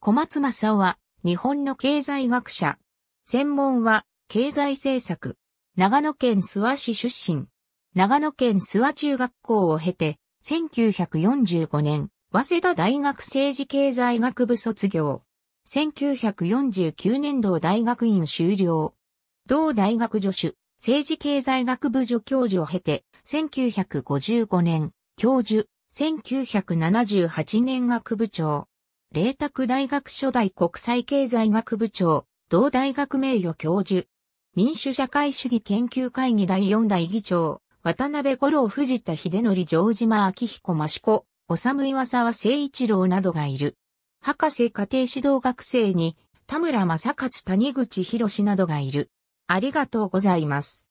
小松正夫は、日本の経済学者。専門は、経済政策。長野県諏訪市出身。長野県諏訪中学校を経て、1945年、早稲田大学政治経済学部卒業。1949年度大学院修了。同大学助手、政治経済学部助教授を経て、1955年、教授、1978年学部長。麗澤大学初代国際経済学部長、同大学名誉教授、民主社会主義研究会議第4代議長、渡辺五郎藤田秀則城島明彦益子、修岩沢誠一郎などがいる。博士家庭指導学生に、田村正勝谷口博などがいる。ありがとうございます。